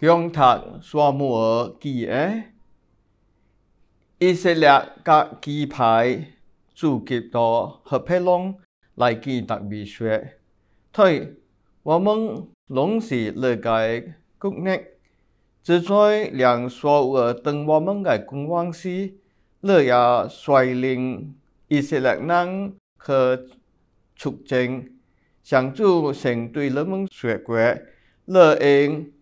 kiong thạc xoa mùa kỳ ế. Y sẽ lạc các kỳ phái chủ kịp đó hợp phê long lại kỳ đặc biệt xuệ. Thôi, và mong lũng sĩ lời cái cúc nét. Chỉ trôi lạng xoa ở từng và mong cái cung vang sĩ lời à xoay linh y sẽ lạc năng khờ trục trình. Chẳng chú sành tùy lớn mong xuệ quẹ lời ếng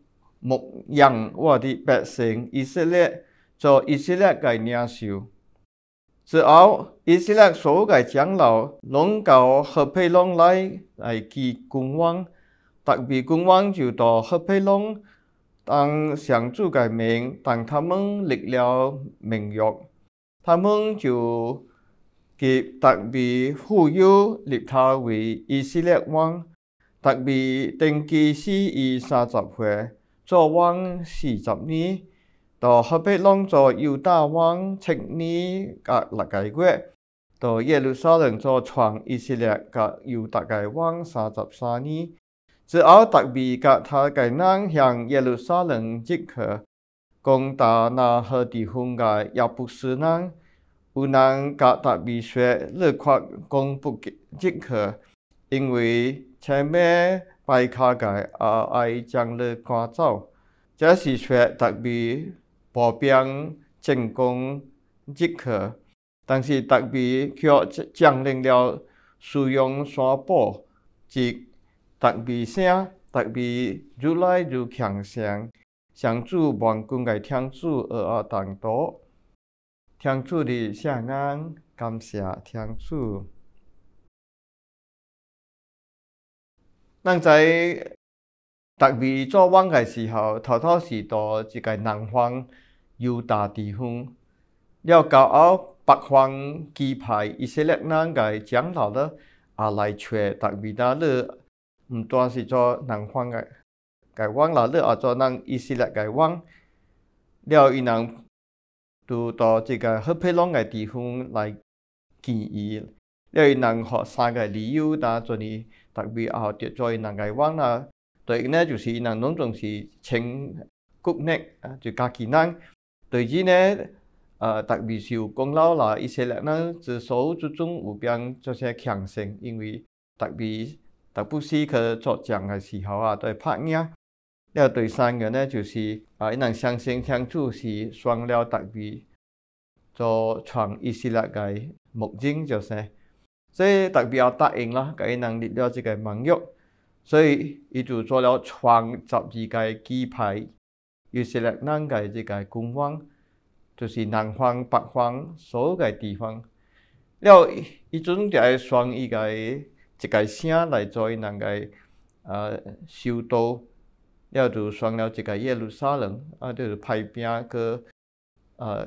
牧人或的百姓，以色列做以色列的领袖。之后，以色列所有嘅长老拢到何佩隆来来见君王，特别君王就到何佩隆当上主的名，同他们立了名约。他们就给特别富有立他为以色列王，特别定基斯以三十岁。จอวังสี่จับนี้ต่อฮับเปลองจออยู่ตาวังเช็คนี้กับหลักไก่เว้ต่อเยรูซาเล็มจอชวางอิสราเอลกับอยู่ตะไก่วังสาจับสานี้จะเาตักบีกับทากนั่งยงเยูซาเล็มจิกเหอกงตานาเฮติฮุงกับยาบุสนังอุนังกับตักบีเสวเลือกควักกงปุกจิกเหอ因为前面拜卡盖阿爱将临赶走，即是说特别保平安、成功、接客；但是特别却降领了使用山宝及特别声、特别愈来愈强盛，相助万军的天使而同多。天主的圣人，感谢天主。咱在特别做网嘅时候，头头是到一个南方犹大地方，要搞后北方品牌。以色列那个长老呢，也来去特别到你唔单是做南方嘅嘅网啦，你也做咱以色列嘅网。了，伊人就到一个好漂亮嘅地方来建议，了伊人学三个理由，打做你。特别啊，跌在南泥灣啊，对呢就是能總總是請國呢啊就加技能，对之呢啊特别是有功勞啦，以色列呢自首之中有边做些强盛，因为特别特別是佢作仗嘅时候啊都係拍硬，然对第三个呢就是啊能相信相处是双料特别，做创以色列嘅木經就是。所以特表答应了，啦，佢能立了一个盟约，所以伊就做了创十二個旗牌，又是兩界即个軍方，就是南方、北方所有的地方。了，一種就係創一个一个城來作為人嘅呃首都，了就創了一个耶路撒冷，啊就派兵去呃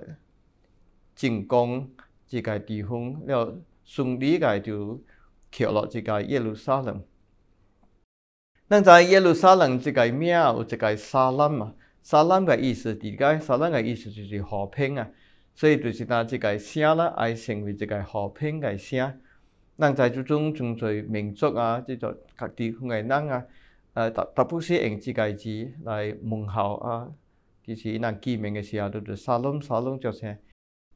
进攻这个地方，了。宋理也就刻落一个耶路撒冷。咱知耶路撒冷即个名有一个沙朗嘛，沙朗的意思伫迄个沙朗的意思就是和平啊，所以就是咱即个声呢，爱成为一个和平的声。咱在即种宗族民族啊，即个各地的迄个人啊，啊达达波是用即个字来问候啊，著是迄见面名时候，著是沙朗沙朗就是。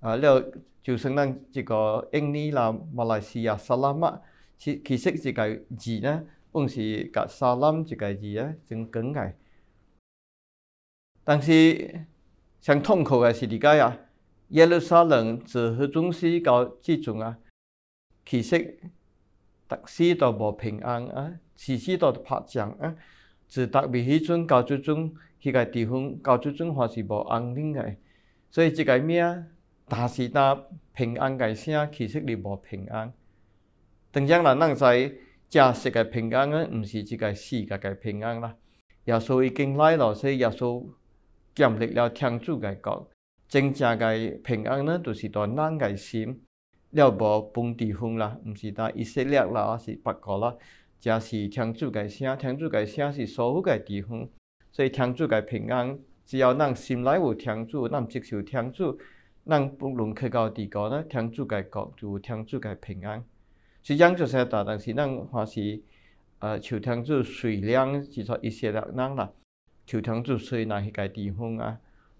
啊！了就算嗱，一個印尼啦、馬來西亞、沙拉乜，其其實一个字呢，當是甲沙拉一个字啊，真緊嘅。但是最痛苦嘅是點解啊？耶路撒冷自佢中世到之前啊，其實特使都冇平安啊，次次都拍仗啊。自特別起中世紀中，呢個地方到世紀中還是冇安定嘅，所以只個啊？但是呾平安个声，其实你无平安。长江人咱知，真实个平安呢，毋是即个世界个平安啦。耶稣已经来咯，以耶稣建立了天主个国。真正个平安呢，就是在咱个心了，无分地方啦，毋是呾以色列啦，还是别个啦。正是天主个声，天主个声是所有个地方。所以天主个平安，只要咱心内有天主，咱接受天主。咱不论去到地高，咧天主该国就有天主该平安。虽然就是大，但是咱还是呃求天主良。怜，至少一些人啦，求天主遂怜迄个地方啊，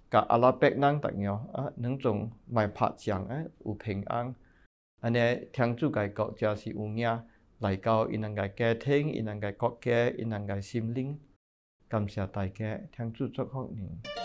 甲阿拉伯人特样啊，两种麦拍仗啊有平安。安尼天主该国家是有影来到伊人个家庭，伊人个国家，伊人个心灵。感谢大家，天主祝福您。